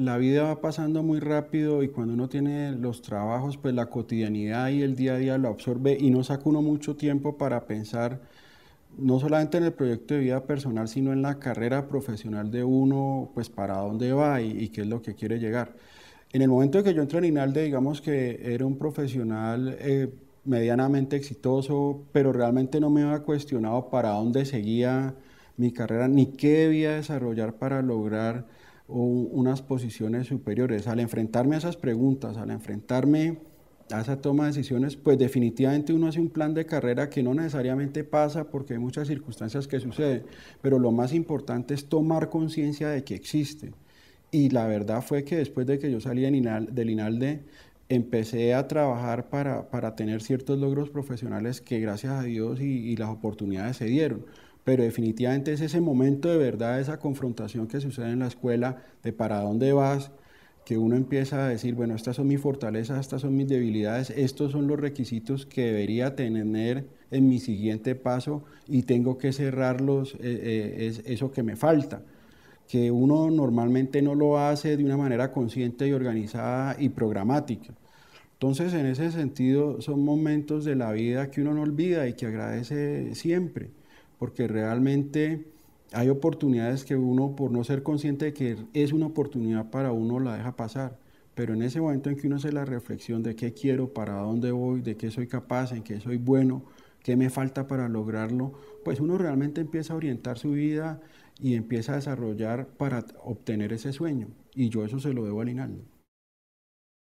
la vida va pasando muy rápido y cuando uno tiene los trabajos, pues la cotidianidad y el día a día lo absorbe y no saca uno mucho tiempo para pensar no solamente en el proyecto de vida personal, sino en la carrera profesional de uno, pues para dónde va y, qué es lo que quiere llegar. En el momento en que yo entré en Inalde, digamos que era un profesional eh, medianamente exitoso, pero realmente no me había cuestionado para dónde seguía mi carrera, ni qué debía desarrollar para lograr o unas posiciones superiores. Al enfrentarme a esas preguntas, al enfrentarme a esa toma de decisiones, pues definitivamente uno hace un plan de carrera que no necesariamente pasa porque hay muchas circunstancias que suceden, pero lo más importante es tomar conciencia de que existe. Y la verdad fue que después de que yo salí del INALDE, empecé a trabajar para, para, tener ciertos logros profesionales que gracias a Dios y las oportunidades se dieron pero definitivamente es ese momento de verdad, esa confrontación que sucede en la escuela de para dónde vas, que uno empieza a decir, bueno, estas son mis fortalezas, estas son mis debilidades, estos son los requisitos que debería tener en mi siguiente paso y tengo que cerrarlos, eh, eh, es eso que me falta que uno normalmente no lo hace de una manera consciente y organizada y programática. Entonces, en ese sentido, son momentos de la vida que uno no olvida y que agradece siempre porque realmente hay oportunidades que uno, por no ser consciente de que es una oportunidad para uno, la deja pasar. Pero en ese momento en que uno hace la reflexión de qué quiero, para dónde voy, de qué soy capaz, en qué soy bueno, qué me falta para lograrlo, pues uno realmente empieza a orientar su vida y empieza a desarrollar para obtener ese sueño. Y yo eso se lo debo al